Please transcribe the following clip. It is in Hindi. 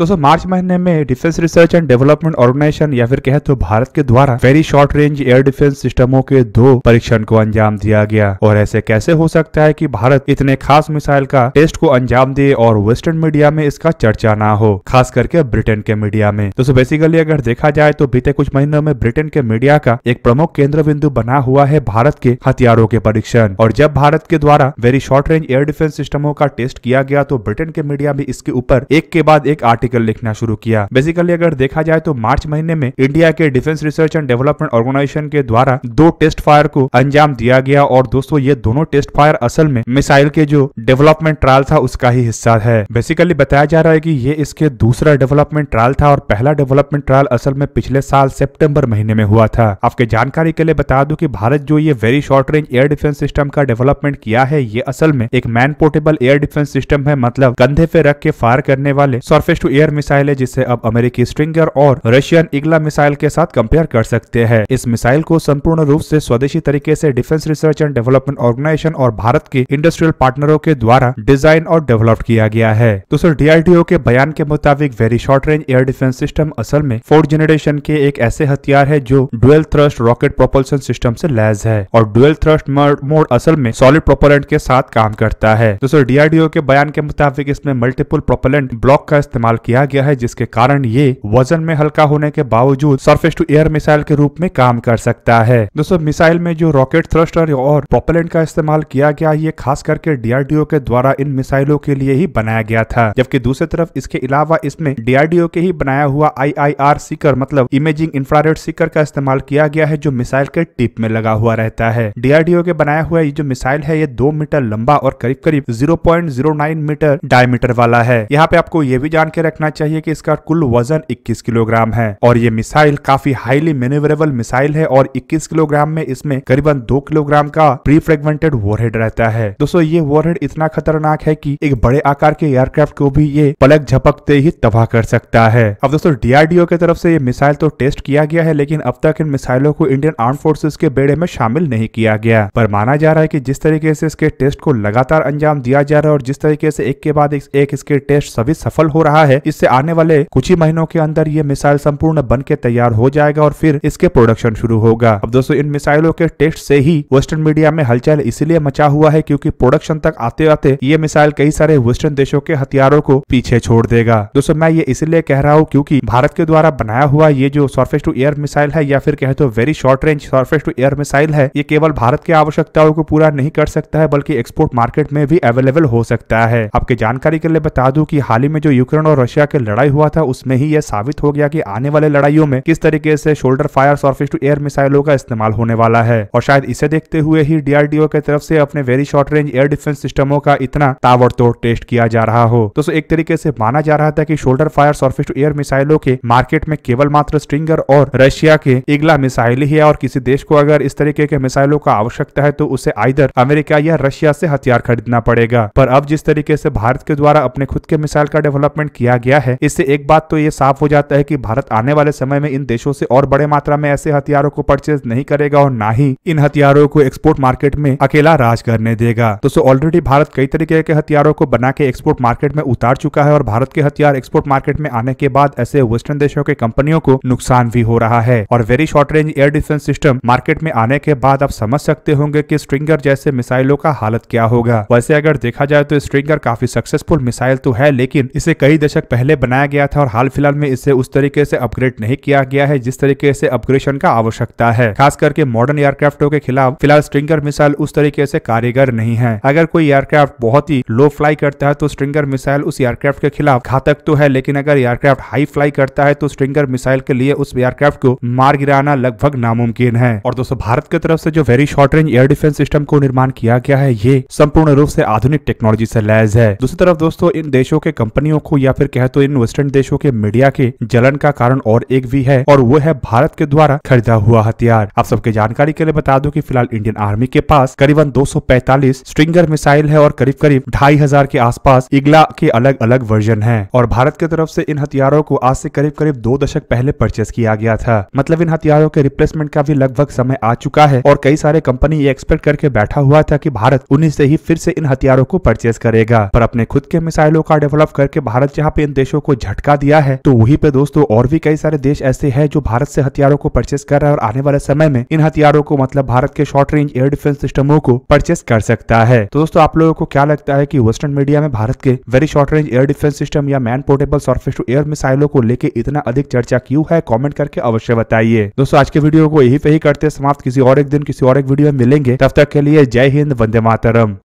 दोस्तों मार्च महीने में defence research and development organisation या फिर कहे तो भारत के द्वारा very short range air defence सिस्टमों के दो परीक्षण को अंजाम दिया गया और ऐसे कैसे हो सकता है कि भारत इतने खास मिसाइल का टेस्ट को अंजाम दे और वेस्टर्न मीडिया में इसका चर्चा ना हो खास करके ब्रिटेन के मीडिया में दोस्तों बेसिकली अगर देखा जाए तो बीते कुछ महीनों में ब्रिटेन के मीडिया का एक प्रमुख केंद्र बिंदु बना हुआ है भारत के हथियारों के परीक्षण और जब भारत के द्वारा very short range air defence सिस्टमों का टेस्ट किया गया तो ब्रिटेन के मीडिया भी इसके ऊपर एक के बाद एक आर्टिकल आर्टिकल लिखना शुरू किया बेसिकली अगर देखा जाए तो मार्च महीने में इंडिया के defence research and development organisation के द्वारा दो टेस्ट फायर को अंजाम दिया गया और दोस्तों ये दोनों टेस्ट फायर असल में मिसाइल के जो डेवलपमेंट ट्रायल था उसका ही हिस्सा है बेसिकली बताया जा रहा है की ये इसके दूसरा डेवलपमेंट ट्रायल था और पहला डेवलपमेंट ट्रायल असल में पिछले साल सेप्टेम्बर महीने में हुआ था आपके जानकारी के लिए बता दू की भारत जो ये very short range air defence system का डेवलपमेंट किया है ये असल में एक man portable air defence system है मतलब कंधे पे रख के फायर करने वाले सरफेस टू एयर मिसाइल है जिसे अब अमेरिकी स्ट्रिंगर और रशियन इगला मिसाइल के साथ कंपेयर कर सकते हैं इस मिसाइल को संपूर्ण रूप से स्वदेशी तरीके से defence research and development organisation और भारत के इंडस्ट्रियल पार्टनरों के द्वारा डिजाइन और डेवलप किया गया है तो डी डीआरडीओ के बयान के मुताबिक very short range air defence system असल में फोर्थ जनरेशन के एक ऐसे हथियार है जो dual thrust rocket propulsion system ऐसी लैस है और डुअल थ्रस्ट मोड असल में सॉलिड प्रोपोलेंट के साथ काम करता है दूसरे तो डीआरडीओ के बयान के मुताबिक इसमें मल्टीपल प्रोपोलेंट ब्लॉक का इस्तेमाल किया गया है जिसके कारण ये वजन में हल्का होने के बावजूद सरफेस टू एयर मिसाइल के रूप में काम कर सकता है दोस्तों मिसाइल में जो रॉकेट थ्रस्टर और प्रोपेलेंट का इस्तेमाल किया गया ये खास करके डीआरडीओ के द्वारा इन मिसाइलों के लिए ही बनाया गया था जबकि दूसरी तरफ इसके अलावा इसमें डीआरडीओ के ही बनाया हुआ आई आई आर सीकर मतलब इमेजिंग इंफ्रारेड सीकर का इस्तेमाल किया गया है जो मिसाइल के टिप में लगा हुआ रहता है डीआरडीओ के बनाया हुआ ये जो मिसाइल है ये दो मीटर लंबा और करीब करीब जीरो मीटर डायमीटर वाला है यहाँ पे आपको ये भी जान के रखना रखना चाहिए कि इसका कुल वजन 21 किलोग्राम है और ये मिसाइल काफी हाईली मेनेवरेबल मिसाइल है और 21 किलोग्राम में इसमें करीबन दो किलोग्राम का प्री फ्रेगमेंटेड वॉरहेड रहता है दोस्तों ये वॉरहेड इतना खतरनाक है की एक बड़े आकार के एयरक्राफ्ट को भी ये पलक झपकते ही तबाह कर सकता है अब दोस्तों डीआरडीओ की तरफ से ये मिसाइल तो टेस्ट किया गया है लेकिन अब तक इन मिसाइलों को इंडियन आर्म फोर्सेज के बेड़े में शामिल नहीं किया गया पर माना जा रहा है कि जिस तरीके से इसके टेस्ट को लगातार अंजाम दिया जा रहा है और जिस तरीके से एक के बाद एक इसके टेस्ट सभी सफल हो रहा है इससे आने वाले कुछ ही महीनों के अंदर ये मिसाइल संपूर्ण बन के तैयार हो जाएगा और फिर इसके प्रोडक्शन शुरू होगा अब दोस्तों इन मिसाइलों के टेस्ट से ही वेस्टर्न मीडिया में हलचल इसलिए मचा हुआ है क्योंकि प्रोडक्शन तक आते आते ये मिसाइल कई सारे वेस्टर्न देशों के हथियारों को पीछे छोड़ देगा दोस्तों मैं ये इसलिए कह रहा हूँ क्यूँकी भारत के द्वारा बनाया हुआ ये जो सर्फेस टू एयर मिसाइल है या फिर कहे तो very short range surface to air missile है ये केवल भारत की आवश्यकताओं को पूरा नहीं कर सकता है बल्कि एक्सपोर्ट मार्केट में भी अवेलेबल हो सकता है आपके जानकारी के लिए बता दूं कि हाल ही में जो यूक्रेन और रशिया के लड़ाई हुआ था उसमें ही यह साबित हो गया कि आने वाले लड़ाइयों में किस तरीके से shoulder fire surface to air मिसाइलों का इस्तेमाल होने वाला है और शायद इसे देखते हुए ही डीआरडीओ की तरफ से अपने very short range air defence सिस्टमों का इतना ताबड़तोड़ टेस्ट किया जा रहा हो दोस्तों एक तरीके से माना जा रहा था की shoulder fire surface to air मिसाइलों के मार्केट में केवल मात्र स्ट्रिंगर और रशिया के इगला मिसाइल ही है और किसी देश को अगर इस तरीके के मिसाइलों का आवश्यकता है तो उसे आइदर अमेरिका या रशिया से हथियार खरीदना पड़ेगा पर अब जिस तरीके से भारत के द्वारा अपने खुद के मिसाइल का डेवलपमेंट किया गया है इससे एक बात तो ये साफ हो जाता है की भारत आने वाले समय में इन देशों से और बड़े मात्रा में ऐसे हथियारों को परचेज नहीं करेगा और न ही इन हथियारों को एक्सपोर्ट मार्केट में अकेला राज करने देगा तो सो ऑलरेडी भारत कई तरीके के हथियारों को बना के एक्सपोर्ट मार्केट में उतार चुका है और भारत के हथियार एक्सपोर्ट मार्केट में आने के बाद ऐसे वेस्टर्न देशों के कंपनियों को नुकसान भी हो रहा है और very short range air defence system market में आने के बाद आप समझ सकते होंगे की स्ट्रिंगर जैसे मिसाइलों का हालत क्या होगा वैसे अगर देखा जाए तो स्ट्रिंगर काफी सक्सेसफुल मिसाइल तो है लेकिन इसे कई दशक पहले बनाया गया था और हाल फिलहाल में इसे उस तरीके से अपग्रेड नहीं किया गया है जिस तरीके से अपग्रेडेशन का आवश्यकता है खास करके मॉडर्न एयरक्राफ्टों के खिलाफ फिलहाल स्ट्रिंगर मिसाइल उस तरीके से कारीगर नहीं है अगर कोई एयरक्राफ्ट बहुत ही लो फ्लाई करता है तो स्ट्रिंगर मिसाइल उस एयरक्राफ्ट के खिलाफ घातक तो है लेकिन अगर एयरक्राफ्ट हाई फ्लाई करता है तो स्ट्रिंगर मिसाइल के लिए उस एयरक्राफ्ट को मार गिराना लगभग नामुमकिन है और दोस्तों भारत की तरफ से जो very short range air defence system को निर्माण किया गया है ये संपूर्ण रूप से आधुनिक टेक्नोलॉजी से लैस है दूसरी तरफ दोस्तों इन देशों के कंपनियों को या फिर कहे तो इन वेस्टर्न देशों के मीडिया के जलन का कारण और एक भी है और वो है भारत के द्वारा खरीदा हुआ हथियार आप सबके जानकारी के लिए बता दो कि फिलहाल इंडियन आर्मी के पास करीबन 245 स्ट्रिंगर मिसाइल है और करीब करीब ढाई हजार के आसपास इगला के अलग अलग वर्जन है और भारत की तरफ से इन हथियारों को आज से करीब करीब दो दशक पहले परचेस किया गया था मतलब इन हथियारों के रिप्लेसमेंट का भी लगभग समय आ चुका है और कई सारे कंपनी ये एक्सपेक्ट करके बैठा हुआ था की भारत उन्हीं से ही फिर से इन हथियारों को परचेस करेगा पर अपने खुद के मिसाइलों का डेवलप करके भारत जहाँ पे जिन देशों को झटका दिया है तो वही पे दोस्तों और भी कई सारे देश ऐसे है जो भारत से हथियारों को परचेस कर रहे हैं और आने वाले समय में इन हथियारों को मतलब भारत के शॉर्ट रेंज एयर डिफेंस सिस्टमों को परचेस कर सकता है तो दोस्तों आप लोगों को क्या लगता है की वेस्टर्न मीडिया में भारत के very short range air defence system या man portable surface to air मिसाइलों को लेकर इतना अधिक चर्चा क्यूँ है कॉमेंट करके अवश्य बताइए दोस्तों आज के वीडियो को यही पे ही करते समाप्त किसी और एक दिन किसी और एक वीडियो में मिलेंगे तब तक के लिए जय हिंद वंदे मातरम